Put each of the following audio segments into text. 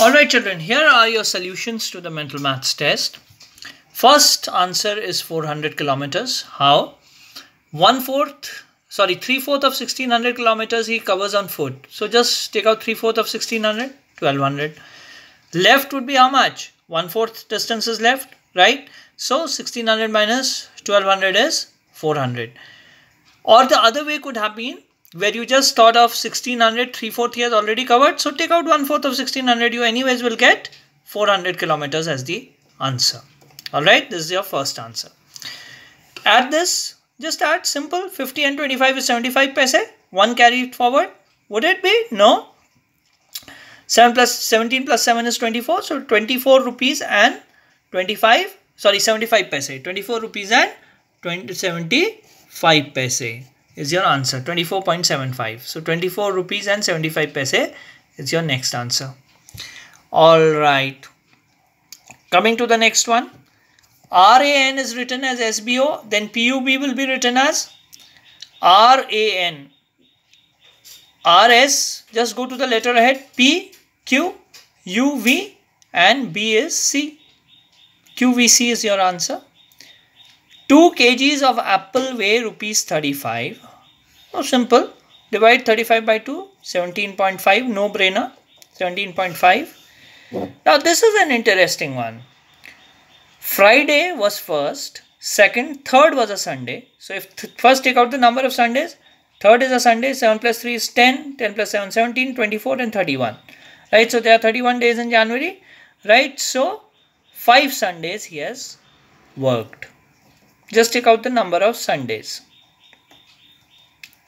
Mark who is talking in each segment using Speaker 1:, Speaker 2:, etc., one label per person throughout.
Speaker 1: Alright children, here are your solutions to the mental maths test. First answer is 400 kilometers. How? One fourth, sorry, three fourth of 1600 kilometers he covers on foot. So just take out three fourth of 1600, 1200. Left would be how much? One fourth distance is left, right? So 1600 minus 1200 is 400. Or the other way could have been where you just thought of 1600 3 4 years already covered so take out 1 4th of 1600 you anyways will get 400 kilometers as the answer all right this is your first answer add this just add simple 50 and 25 is 75 paise one carried forward would it be no 7 plus 17 plus 7 is 24 so 24 rupees and 25 sorry 75 paise 24 rupees and 20, 75 paise is your answer 24.75 so 24 rupees and 75 paise is your next answer all right coming to the next one RAN is written as SBO then PUB will be written as RAN RS just go to the letter ahead P Q U V and B is C QVC is your answer 2 kgs of apple weigh rupees 35 oh simple divide 35 by 2 17.5 no brainer 17.5 now this is an interesting one friday was first second third was a sunday so if first take out the number of sundays third is a sunday 7 plus 3 is 10 10 plus 7 17 24 and 31 right so there are 31 days in january right so five sundays he has worked just take out the number of Sundays.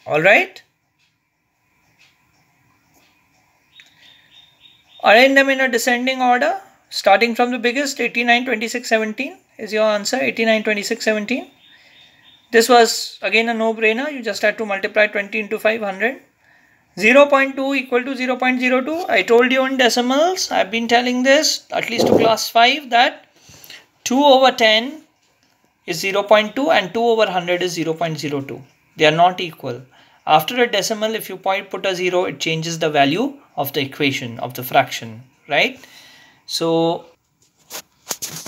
Speaker 1: Alright? Arrange them in a descending order. Starting from the biggest, 89, 26, 17 is your answer. 89, 26, 17. This was again a no-brainer. You just had to multiply 20 into 500. 0 0.2 equal to 0 0.02. I told you in decimals. I've been telling this at least to class 5 that 2 over 10 is 0.2 and 2 over 100 is 0.02. They are not equal. After a decimal, if you point put a 0, it changes the value of the equation, of the fraction, right? So,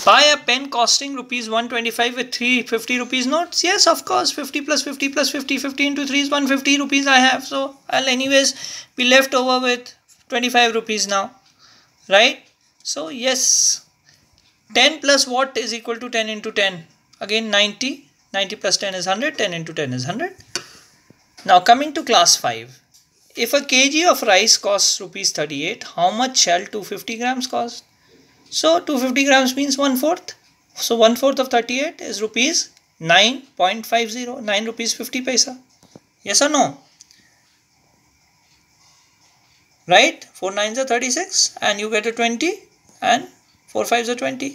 Speaker 1: buy a pen costing rupees 125 with 350 rupees notes. Yes, of course, 50 plus 50 plus 50, 50 into 3 is 150 rupees I have. So, I'll anyways be left over with 25 rupees now, right? So, yes, 10 plus what is equal to 10 into 10? again 90 90 plus 10 is 100 10 into 10 is 100 now coming to class 5 if a kg of rice costs rupees 38 how much shall 250 grams cost so 250 grams means one fourth so one fourth of 38 is rupees 9.50 9 rupees 50 paisa yes or no right 4 nines are 36 and you get a 20 and 4 fives are 20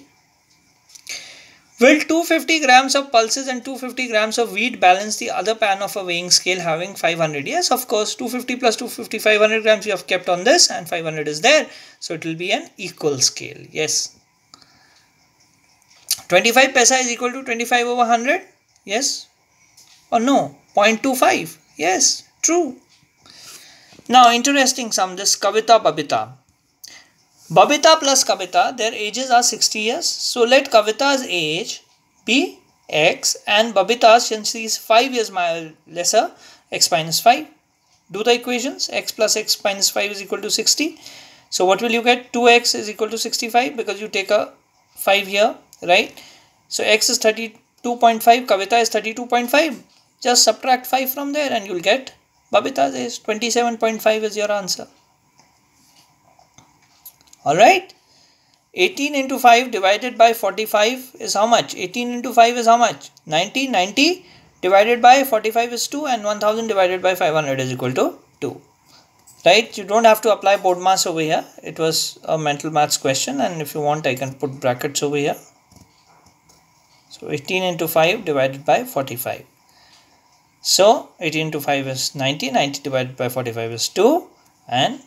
Speaker 1: Will 250 grams of pulses and 250 grams of wheat balance the other pan of a weighing scale having 500? Yes, of course, 250 plus 250, 500 grams you have kept on this and 500 is there. So it will be an equal scale. Yes. 25 pesa is equal to 25 over 100? Yes. Or no? 0.25? Yes. True. Now, interesting sum, this Kavita Babita. Babita plus Kavita, their ages are 60 years. So let Kavita's age be x and Babita's since she is 5 years my lesser x minus 5. Do the equations x plus x minus 5 is equal to 60. So what will you get? 2x is equal to 65 because you take a 5 here, right? So x is 32.5, Kavita is 32.5. Just subtract 5 from there and you'll get Babita's age. 27.5 is your answer. Alright. 18 into 5 divided by 45 is how much? 18 into 5 is how much? 90, 90 divided by 45 is 2 and 1000 divided by 500 is equal to 2. Right? You don't have to apply board mass over here. It was a mental maths question and if you want I can put brackets over here. So 18 into 5 divided by 45. So 18 into 5 is 90, 90 divided by 45 is 2 and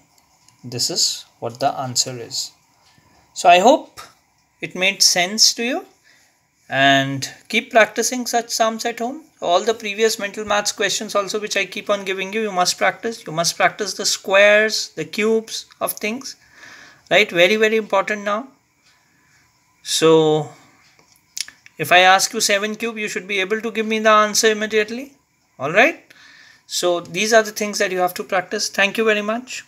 Speaker 1: this is what the answer is so i hope it made sense to you and keep practicing such sums at home all the previous mental maths questions also which i keep on giving you you must practice you must practice the squares the cubes of things right very very important now so if i ask you 7 cube you should be able to give me the answer immediately all right so these are the things that you have to practice thank you very much